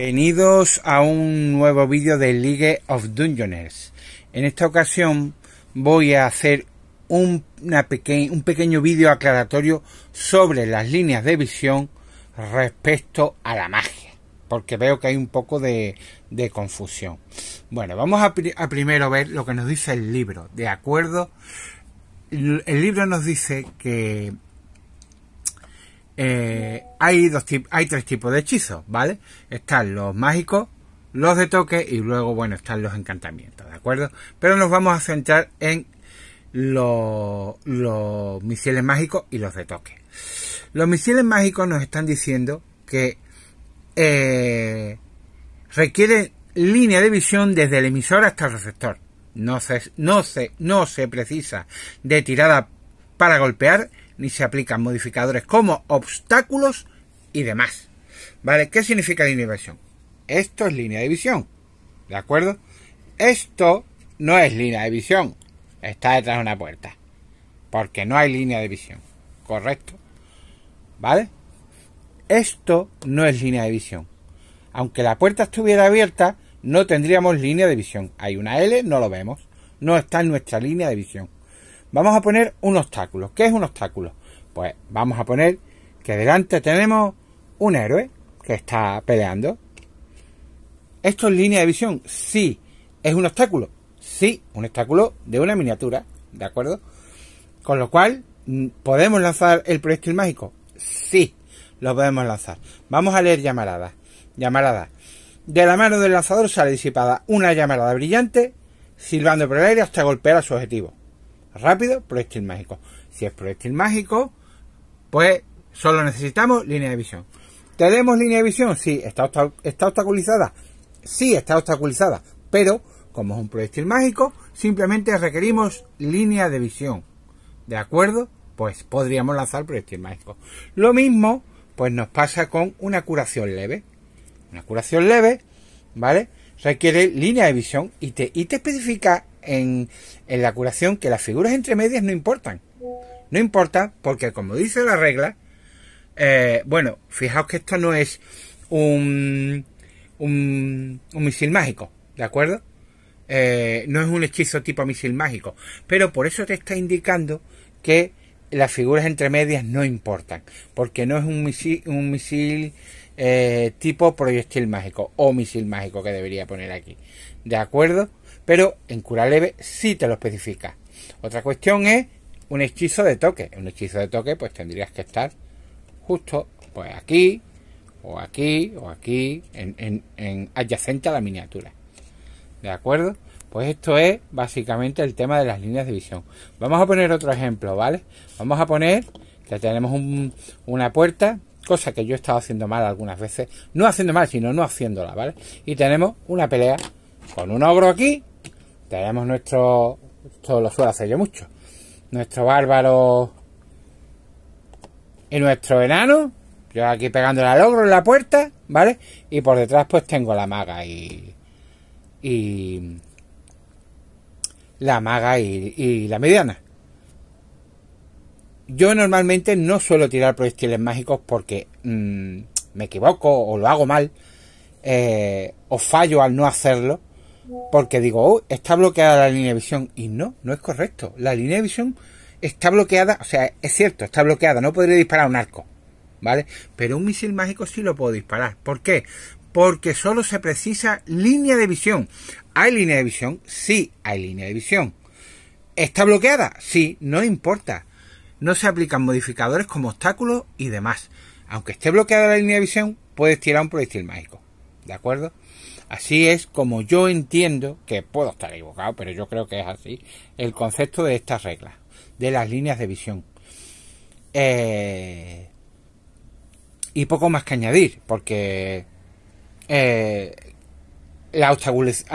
Bienvenidos a un nuevo vídeo de League of Dungeoners. En esta ocasión voy a hacer un, un pequeño vídeo aclaratorio sobre las líneas de visión respecto a la magia, porque veo que hay un poco de, confusión. Bueno, vamos a primero ver lo que nos dice el libro, ¿de acuerdo? El libro nos dice que eh, hay, dos hay tres tipos de hechizos, ¿vale? Están los mágicos, los de toque y luego, bueno, están los encantamientos, ¿de acuerdo? Pero nos vamos a centrar en los, misiles mágicos y los de toque. Los misiles mágicos nos están diciendo que eh, requieren línea de visión desde el emisor hasta el receptor. No se, no, se, no se precisa de tirada para golpear ni se aplican modificadores como obstáculos y demás. ¿Vale? ¿Qué significa línea de visión? Esto es línea de visión. ¿De acuerdo? Esto no es línea de visión. Está detrás de una puerta. Porque no hay línea de visión. ¿Correcto? ¿Vale? Esto no es línea de visión. Aunque la puerta estuviera abierta, no tendríamos línea de visión. Hay una L, no lo vemos. No está en nuestra línea de visión. Vamos a poner un obstáculo. ¿Qué es un obstáculo? Pues vamos a poner que delante tenemos un héroe que está peleando. ¿Esto es línea de visión? Sí. ¿Es un obstáculo? Sí, un obstáculo de una miniatura. ¿De acuerdo? Con lo cual, mm, ¿podemos lanzar el proyectil mágico? Sí, lo podemos lanzar. Vamos a leer llamaradas. Llamaradas. De la mano del lanzador sale disipada una llamarada brillante, silbando por el aire hasta golpear a su objetivo rápido, proyectil mágico. Si es proyectil mágico, pues solo necesitamos línea de visión. ¿Tenemos línea de visión? Sí, está, está obstaculizada. Sí, está obstaculizada, pero como es un proyectil mágico, simplemente requerimos línea de visión. ¿De acuerdo? Pues podríamos lanzar proyectil mágico. Lo mismo, pues nos pasa con una curación leve. Una curación leve, ¿vale? Requiere línea de visión y te, y te especifica en, la curación que las figuras entre medias no importan. No importa porque como dice la regla, eh, bueno, fijaos que esto no es un, un, un misil mágico, ¿de acuerdo? Eh, no es un hechizo tipo misil mágico, pero por eso te está indicando que las figuras entre medias no importan, porque no es un misil, un misil eh, tipo proyectil mágico o misil mágico que debería poner aquí, ¿de acuerdo? Pero en cura leve sí te lo especifica. Otra cuestión es un hechizo de toque. Un hechizo de toque, pues tendrías que estar justo pues aquí, o aquí, o aquí, en, en, en adyacente a la miniatura. ¿De acuerdo? Pues esto es básicamente el tema de las líneas de visión. Vamos a poner otro ejemplo, ¿vale? Vamos a poner que tenemos una puerta, cosa que yo he estado haciendo mal algunas veces, no haciendo mal, sino no haciéndola, ¿vale? Y tenemos una pelea con un ogro aquí tenemos nuestro... Esto lo suelo hacer yo mucho. Nuestro bárbaro... Y nuestro enano. Yo aquí pegando la logro en la puerta, ¿vale? Y por detrás pues tengo la maga y... Y... La maga y, la mediana. Yo normalmente no suelo tirar proyectiles mágicos porque mm, me equivoco o lo hago mal eh, o fallo al no hacerlo porque digo, oh, está bloqueada la línea de visión. Y no, no es correcto. La línea de visión está bloqueada, o sea, es cierto, está bloqueada, no podría disparar un arco, ¿vale? Pero un misil mágico sí lo puedo disparar. ¿Por qué? Porque solo se precisa línea de visión. ¿Hay línea de visión? Sí, hay línea de visión. ¿Está bloqueada? Sí, no importa. No se aplican modificadores como obstáculos y demás. Aunque esté bloqueada la línea de visión, puedes tirar un proyectil mágico. ¿De acuerdo? Así es como yo entiendo, que puedo estar equivocado, pero yo creo que es así, el concepto de estas reglas, de las líneas de visión. Eh, y poco más que añadir, porque eh, la,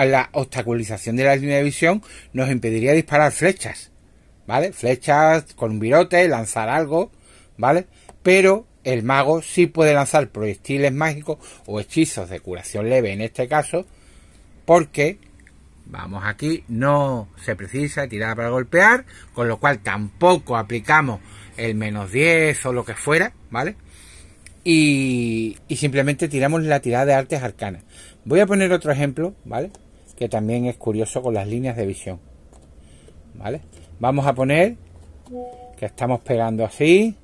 la, obstaculización de la línea de visión nos impediría disparar flechas, ¿vale? Flechas con un virote, lanzar algo, ¿vale? Pero el mago sí puede lanzar proyectiles mágicos o hechizos de curación leve en este caso, porque, vamos aquí, no se precisa tirar para golpear, con lo cual tampoco aplicamos el menos 10 o lo que fuera, ¿vale? Y, y simplemente tiramos la tirada de artes arcanas. Voy a poner otro ejemplo, ¿vale? Que también es curioso con las líneas de visión. ¿Vale? Vamos a poner que estamos pegando así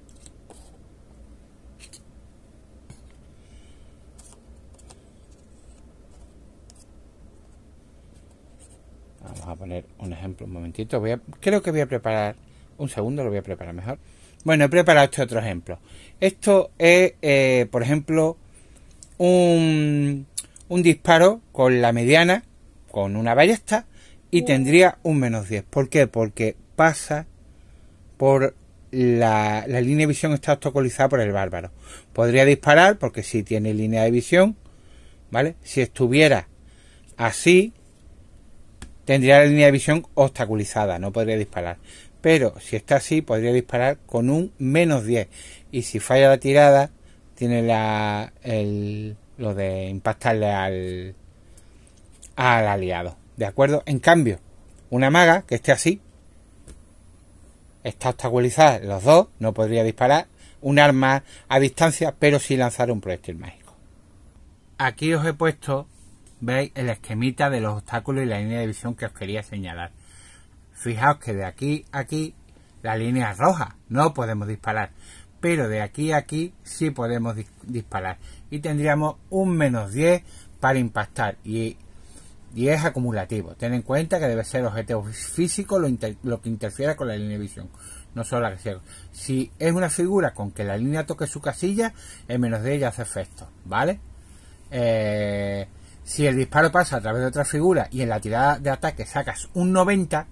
un ejemplo un momentito. Voy creo que voy a preparar, un segundo lo voy a preparar mejor. Bueno, he preparado este otro ejemplo. Esto es, eh, por ejemplo, un, un disparo con la mediana, con una ballesta, y tendría un menos 10. ¿Por qué? Porque pasa por la, línea de visión está obstaculizada por el bárbaro. Podría disparar porque si tiene línea de visión, ¿vale? Si estuviera así, tendría la línea de visión obstaculizada, no podría disparar. Pero si está así, podría disparar con un menos 10. Y si falla la tirada, tiene la, el, lo de impactarle al, al aliado. ¿De acuerdo? En cambio, una maga que esté así, está obstaculizada los dos, no podría disparar un arma a distancia, pero sí lanzar un proyectil mágico. Aquí os he puesto veis el esquemita de los obstáculos y la línea de visión que os quería señalar. Fijaos que de aquí a aquí la línea roja, no podemos disparar, pero de aquí a aquí sí podemos disparar y tendríamos un menos 10 para impactar y, es acumulativo. Ten en cuenta que debe ser objeto físico lo, que interfiera con la línea de visión no solo la que Si es una figura con que la línea toque su casilla, el menos de ella hace efecto, ¿vale? Eh, si el disparo pasa a través de otra figura y en la tirada de ataque sacas un 90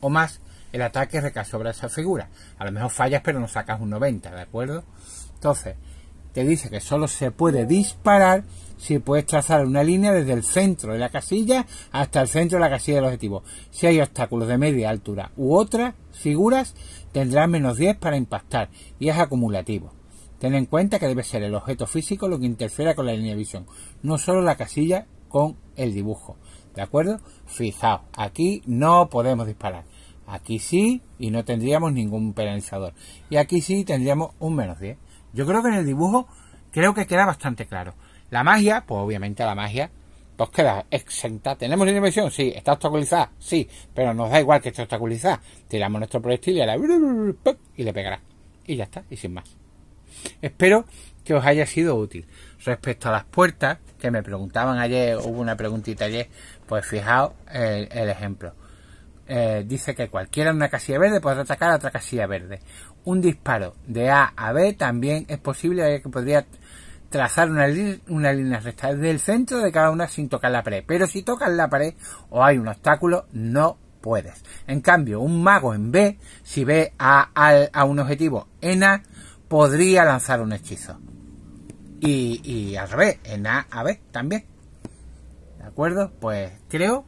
o más, el ataque recae sobre esa figura. A lo mejor fallas pero no sacas un 90, ¿de acuerdo? Entonces, te dice que solo se puede disparar si puedes trazar una línea desde el centro de la casilla hasta el centro de la casilla del objetivo. Si hay obstáculos de media altura u otras figuras, tendrás menos 10 para impactar y es acumulativo. Ten en cuenta que debe ser el objeto físico lo que interfiera con la línea de visión, no solo la casilla con el dibujo. ¿De acuerdo? Fijaos, aquí no podemos disparar. Aquí sí y no tendríamos ningún penalizador. Y aquí sí tendríamos un menos 10. Yo creo que en el dibujo creo que queda bastante claro. La magia, pues obviamente la magia, pues queda exenta. ¿Tenemos línea de visión? Sí. ¿Está obstaculizada? Sí. Pero nos da igual que esté obstaculizada. Tiramos nuestro proyectil y, la... y le pegará. Y ya está, y sin más. Espero que os haya sido útil. Respecto a las puertas, que me preguntaban ayer, hubo una preguntita ayer, pues fijaos el, ejemplo. Eh, dice que cualquiera en una casilla verde podrá atacar a otra casilla verde. Un disparo de A a B también es posible que podría trazar una, línea recta desde el centro de cada una sin tocar la pared. Pero si tocas la pared o hay un obstáculo, no puedes. En cambio, un mago en B, si ve a, a un objetivo en A, podría lanzar un hechizo. Y, al revés, en A a B también. ¿De acuerdo? Pues creo,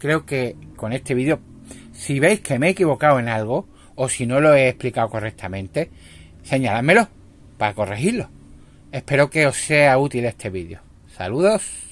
creo que con este vídeo, si veis que me he equivocado en algo, o si no lo he explicado correctamente, señaladmelo para corregirlo. Espero que os sea útil este vídeo. Saludos.